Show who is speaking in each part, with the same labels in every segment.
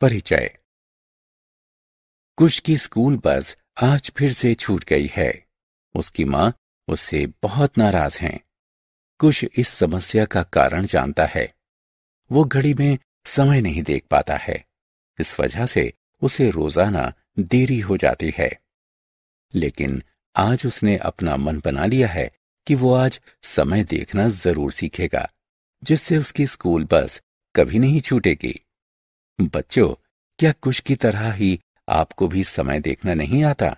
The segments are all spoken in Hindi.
Speaker 1: परिचय कुश की स्कूल बस आज फिर से छूट गई है उसकी माँ उससे बहुत नाराज हैं कुश इस समस्या का कारण जानता है वो घड़ी में समय नहीं देख पाता है इस वजह से उसे रोजाना देरी हो जाती है लेकिन आज उसने अपना मन बना लिया है कि वो आज समय देखना जरूर सीखेगा जिससे उसकी स्कूल बस कभी नहीं छूटेगी बच्चों क्या कुछ की तरह ही आपको भी समय देखना नहीं आता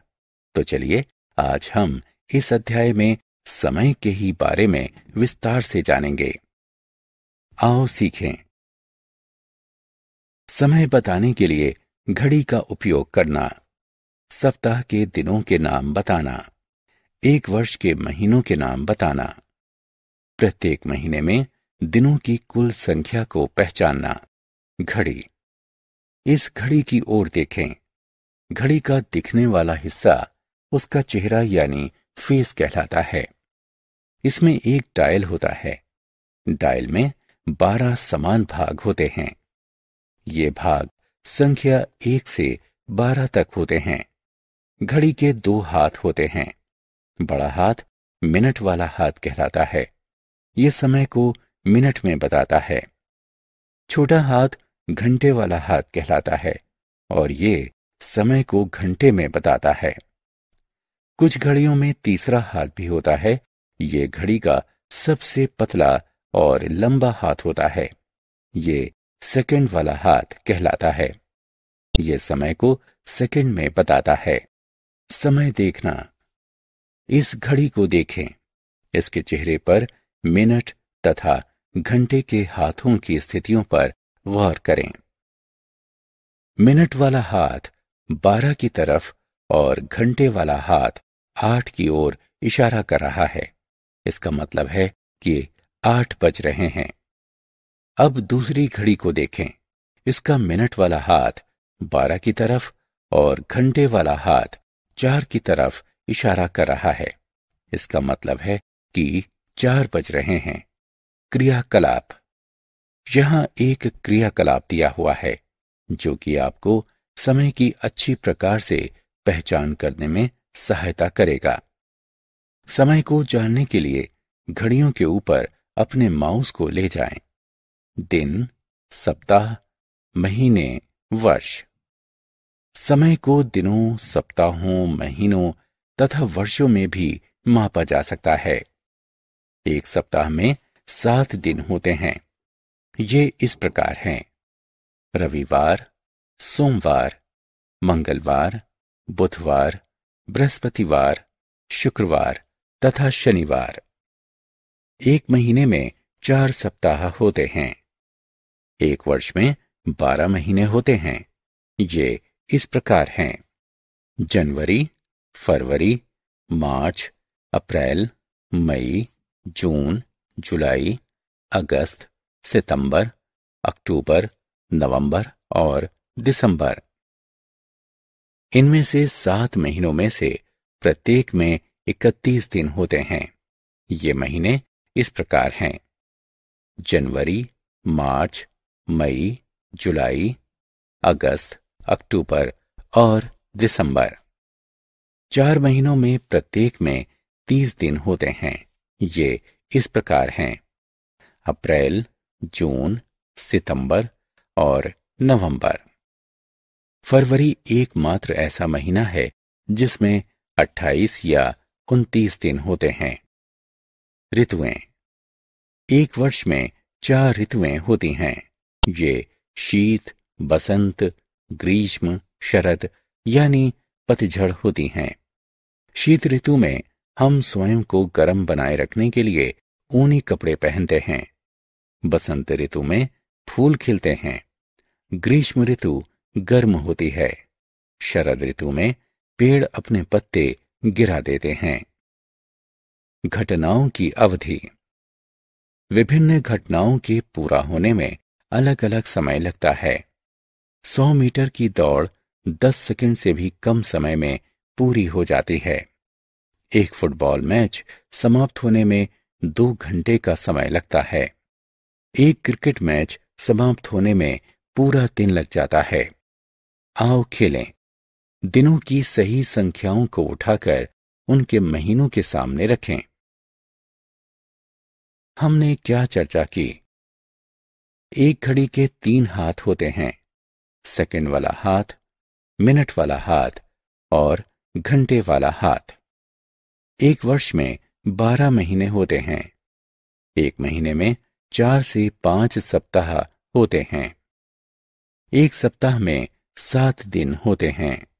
Speaker 1: तो चलिए आज हम इस अध्याय में समय के ही बारे में विस्तार से जानेंगे आओ सीखें समय बताने के लिए घड़ी का उपयोग करना सप्ताह के दिनों के नाम बताना एक वर्ष के महीनों के नाम बताना प्रत्येक महीने में दिनों की कुल संख्या को पहचानना घड़ी इस घड़ी की ओर देखें घड़ी का दिखने वाला हिस्सा उसका चेहरा यानी फेस कहलाता है इसमें एक डायल होता है डायल में बारह समान भाग होते हैं ये भाग संख्या एक से बारह तक होते हैं घड़ी के दो हाथ होते हैं बड़ा हाथ मिनट वाला हाथ कहलाता है ये समय को मिनट में बताता है छोटा हाथ घंटे वाला हाथ कहलाता है और ये समय को घंटे में बताता है कुछ घड़ियों में तीसरा हाथ भी होता है ये घड़ी का सबसे पतला और लंबा हाथ होता है ये सेकंड वाला हाथ कहलाता है ये समय को सेकंड में बताता है समय देखना इस घड़ी को देखें इसके चेहरे पर मिनट तथा घंटे के हाथों की स्थितियों पर गौर करें मिनट वाला हाथ बारह की तरफ और घंटे वाला हाथ आठ की ओर इशारा कर रहा है इसका मतलब है कि आठ बज रहे हैं अब दूसरी घड़ी को देखें इसका मिनट वाला हाथ बारह की तरफ और घंटे वाला हाथ चार की तरफ इशारा कर रहा है इसका मतलब है कि चार बज रहे हैं क्रियाकलाप यहाँ एक क्रियाकलाप दिया हुआ है जो कि आपको समय की अच्छी प्रकार से पहचान करने में सहायता करेगा समय को जानने के लिए घड़ियों के ऊपर अपने माउस को ले जाएं। दिन सप्ताह महीने वर्ष समय को दिनों सप्ताहों महीनों तथा वर्षों में भी मापा जा सकता है एक सप्ताह में सात दिन होते हैं ये इस प्रकार हैं रविवार सोमवार मंगलवार बुधवार बृहस्पतिवार शुक्रवार तथा शनिवार एक महीने में चार सप्ताह होते हैं एक वर्ष में बारह महीने होते हैं ये इस प्रकार हैं जनवरी फरवरी मार्च अप्रैल मई जून जुलाई अगस्त सितंबर अक्टूबर नवंबर और दिसंबर इनमें से सात महीनों में से प्रत्येक में इकतीस दिन होते हैं ये महीने इस प्रकार हैं जनवरी मार्च मई जुलाई अगस्त अक्टूबर और दिसंबर चार महीनों में प्रत्येक में तीस दिन होते हैं ये इस प्रकार हैं अप्रैल जून सितंबर और नवंबर फरवरी एकमात्र ऐसा महीना है जिसमें 28 या 29 दिन होते हैं ऋतुएं एक वर्ष में चार ऋतुएं होती हैं ये शीत बसंत ग्रीष्म शरद यानी पतझड़ होती हैं शीत ऋतु में हम स्वयं को गर्म बनाए रखने के लिए ऊनी कपड़े पहनते हैं बसंत ऋतु में फूल खिलते हैं ग्रीष्म ऋतु गर्म होती है शरद ऋतु में पेड़ अपने पत्ते गिरा देते हैं घटनाओं की अवधि विभिन्न घटनाओं के पूरा होने में अलग अलग समय लगता है 100 मीटर की दौड़ 10 सेकंड से भी कम समय में पूरी हो जाती है एक फुटबॉल मैच समाप्त होने में दो घंटे का समय लगता है एक क्रिकेट मैच समाप्त होने में पूरा दिन लग जाता है आओ खेलें दिनों की सही संख्याओं को उठाकर उनके महीनों के सामने रखें हमने क्या चर्चा की एक घड़ी के तीन हाथ होते हैं सेकंड वाला हाथ मिनट वाला हाथ और घंटे वाला हाथ एक वर्ष में बारह महीने होते हैं एक महीने में चार से पांच सप्ताह होते हैं एक सप्ताह में सात दिन होते हैं